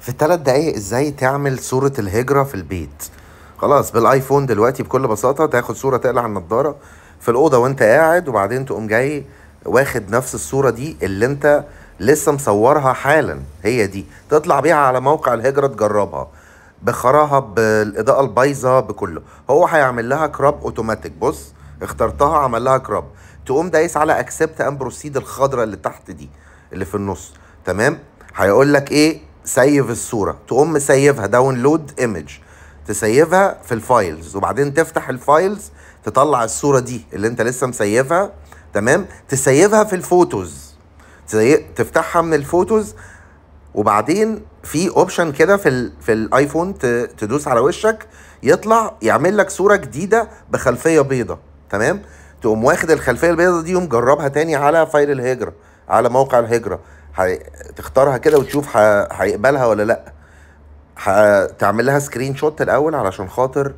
في ثلاث دقايق ازاي تعمل صورة الهجرة في البيت خلاص بالايفون دلوقتي بكل بساطة تاخد صورة تقلع النضارة في الأوضة وانت قاعد وبعدين تقوم جاي واخد نفس الصورة دي اللي انت لسه مصورها حالا هي دي تطلع بيها على موقع الهجرة تجربها بخراها بالاضاءه البايظه بكله هو هيعمل لها كراب اوتوماتيك بص اخترتها عمل لها كراب تقوم دايس على اكسبت ام بروسيد الخضرة اللي تحت دي اللي في النص تمام هيقول لك ايه سيف الصوره تقوم مسيفها داونلود ايمج تسيفها في الفايلز وبعدين تفتح الفايلز تطلع الصوره دي اللي انت لسه مسيفها تمام تسيفها في الفوتوز تفتحها من الفوتوز وبعدين في اوبشن كده في في الايفون تدوس على وشك يطلع يعمل لك صوره جديده بخلفيه بيضة تمام تقوم واخد الخلفيه البيضة دي ومجربها تاني على فايل الهجره على موقع الهجره تختارها كده وتشوف هيقبلها ولا لا هتعمل لها سكرين شوت الاول علشان خاطر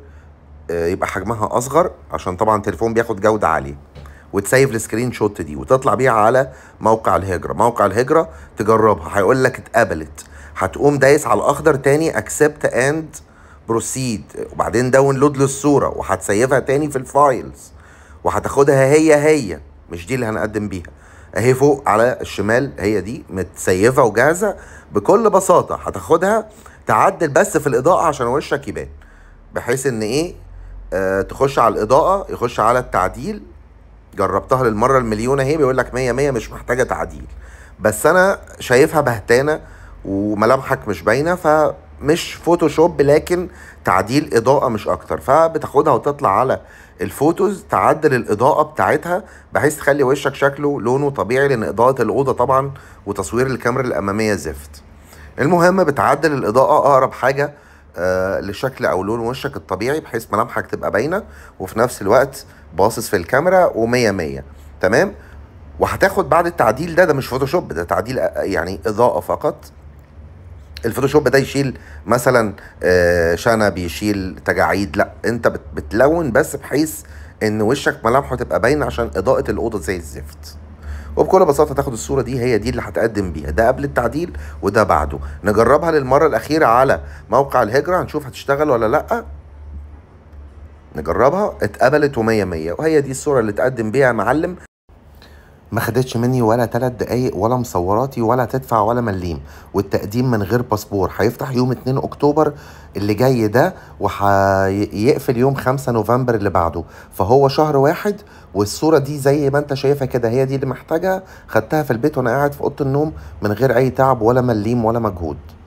آه، يبقى حجمها اصغر عشان طبعا التليفون بياخد جوده عاليه وتسيف السكرين شوت دي وتطلع بيها على موقع الهجره موقع الهجره تجربها هيقول لك اتقبلت هتقوم دايس على الاخضر تاني اكسبت اند بروسيد وبعدين داونلود للصوره وهتسيفها تاني في الفايلز وهتاخدها هي هي مش دي اللي هنقدم بيها اهي فوق على الشمال هي دي متسيفه وجاهزه بكل بساطه هتاخدها تعدل بس في الاضاءه عشان وشك يبان بحيث ان ايه آه تخش على الاضاءه يخش على التعديل جربتها للمره المليون اهي بيقول لك 100 100 مش محتاجه تعديل بس انا شايفها بهتانه وملامحك مش باينه ف مش فوتوشوب لكن تعديل اضاءه مش اكتر فبتاخدها وتطلع على الفوتوز تعدل الاضاءه بتاعتها بحيث تخلي وشك شكله لونه طبيعي لان اضاءه الاوضه طبعا وتصوير الكاميرا الاماميه زفت المهم بتعدل الاضاءه اقرب حاجه آه لشكل او لون وشك الطبيعي بحيث ملامحك تبقى باينه وفي نفس الوقت باصص في الكاميرا ومية مية تمام وهتاخد بعد التعديل ده ده مش فوتوشوب ده تعديل آه، يعني اضاءه فقط الفوتوشوب ده يشيل مثلا آه، شنب يشيل تجاعيد لا انت بتلون بس بحيث ان وشك ملامحه تبقى باينه عشان اضاءه الاوضه زي الزفت وبكل بساطة تاخد الصورة دي هي دي اللي هتقدم بيها ده قبل التعديل وده بعده نجربها للمرة الأخيرة على موقع الهجرة هنشوف هتشتغل ولا لأ نجربها اتقبلت ومية مية وهي دي الصورة اللي تقدم بيها يا معلم ما خدتش مني ولا ثلاث دقايق ولا مصوراتي ولا تدفع ولا مليم والتقديم من غير باسبور هيفتح يوم 2 اكتوبر اللي جاي ده وهيقفل يوم 5 نوفمبر اللي بعده فهو شهر واحد والصوره دي زي ما انت شايفها كده هي دي اللي محتاجها خدتها في البيت وانا قاعد في اوضه النوم من غير اي تعب ولا مليم ولا مجهود